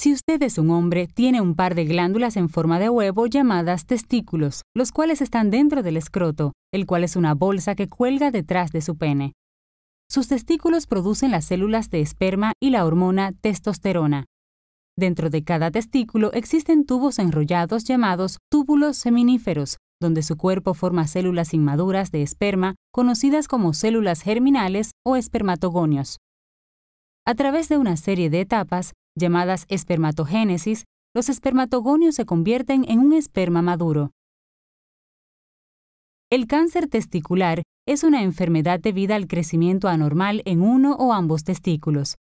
Si usted es un hombre, tiene un par de glándulas en forma de huevo llamadas testículos, los cuales están dentro del escroto, el cual es una bolsa que cuelga detrás de su pene. Sus testículos producen las células de esperma y la hormona testosterona. Dentro de cada testículo existen tubos enrollados llamados túbulos seminíferos, donde su cuerpo forma células inmaduras de esperma, conocidas como células germinales o espermatogonios. A través de una serie de etapas, llamadas espermatogénesis, los espermatogonios se convierten en un esperma maduro. El cáncer testicular es una enfermedad debida al crecimiento anormal en uno o ambos testículos.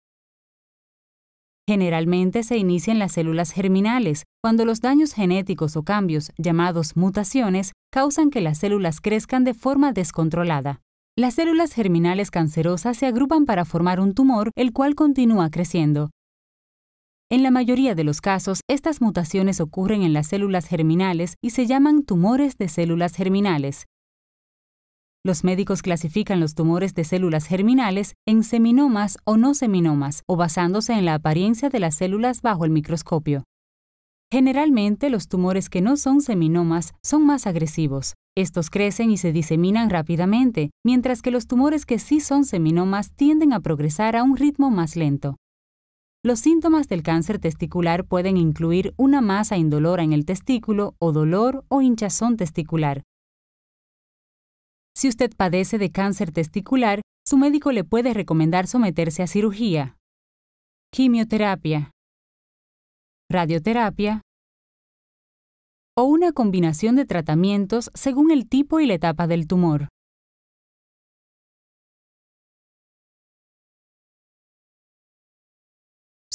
Generalmente se inician las células germinales, cuando los daños genéticos o cambios, llamados mutaciones, causan que las células crezcan de forma descontrolada. Las células germinales cancerosas se agrupan para formar un tumor, el cual continúa creciendo. En la mayoría de los casos, estas mutaciones ocurren en las células germinales y se llaman tumores de células germinales. Los médicos clasifican los tumores de células germinales en seminomas o no seminomas, o basándose en la apariencia de las células bajo el microscopio. Generalmente, los tumores que no son seminomas son más agresivos. Estos crecen y se diseminan rápidamente, mientras que los tumores que sí son seminomas tienden a progresar a un ritmo más lento. Los síntomas del cáncer testicular pueden incluir una masa indolora en el testículo o dolor o hinchazón testicular. Si usted padece de cáncer testicular, su médico le puede recomendar someterse a cirugía, quimioterapia, radioterapia o una combinación de tratamientos según el tipo y la etapa del tumor.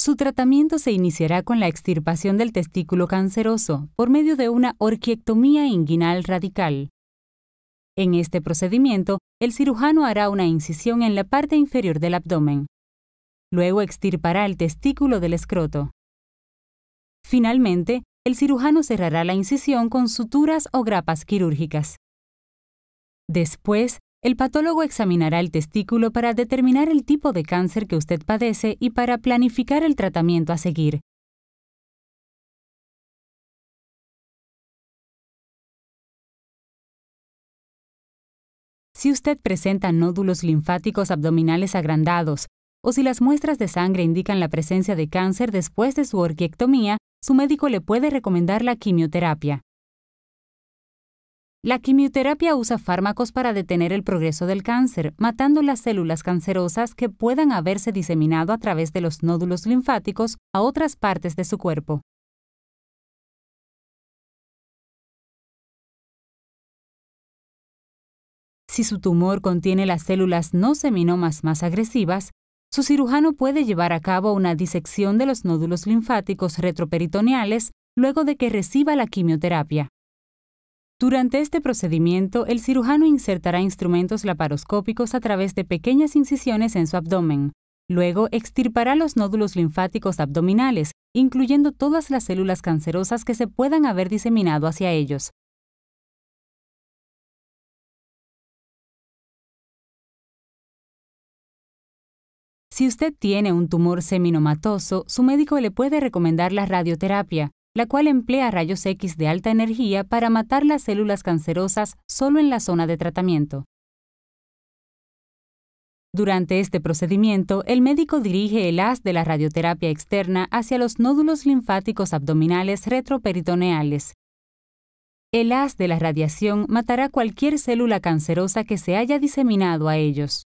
Su tratamiento se iniciará con la extirpación del testículo canceroso por medio de una orquiectomía inguinal radical. En este procedimiento, el cirujano hará una incisión en la parte inferior del abdomen. Luego extirpará el testículo del escroto. Finalmente, el cirujano cerrará la incisión con suturas o grapas quirúrgicas. Después, el patólogo examinará el testículo para determinar el tipo de cáncer que usted padece y para planificar el tratamiento a seguir. Si usted presenta nódulos linfáticos abdominales agrandados o si las muestras de sangre indican la presencia de cáncer después de su orquiectomía, su médico le puede recomendar la quimioterapia. La quimioterapia usa fármacos para detener el progreso del cáncer, matando las células cancerosas que puedan haberse diseminado a través de los nódulos linfáticos a otras partes de su cuerpo. Si su tumor contiene las células no seminomas más agresivas, su cirujano puede llevar a cabo una disección de los nódulos linfáticos retroperitoneales luego de que reciba la quimioterapia. Durante este procedimiento, el cirujano insertará instrumentos laparoscópicos a través de pequeñas incisiones en su abdomen. Luego, extirpará los nódulos linfáticos abdominales, incluyendo todas las células cancerosas que se puedan haber diseminado hacia ellos. Si usted tiene un tumor seminomatoso, su médico le puede recomendar la radioterapia, la cual emplea rayos X de alta energía para matar las células cancerosas solo en la zona de tratamiento. Durante este procedimiento, el médico dirige el haz de la radioterapia externa hacia los nódulos linfáticos abdominales retroperitoneales. El haz de la radiación matará cualquier célula cancerosa que se haya diseminado a ellos.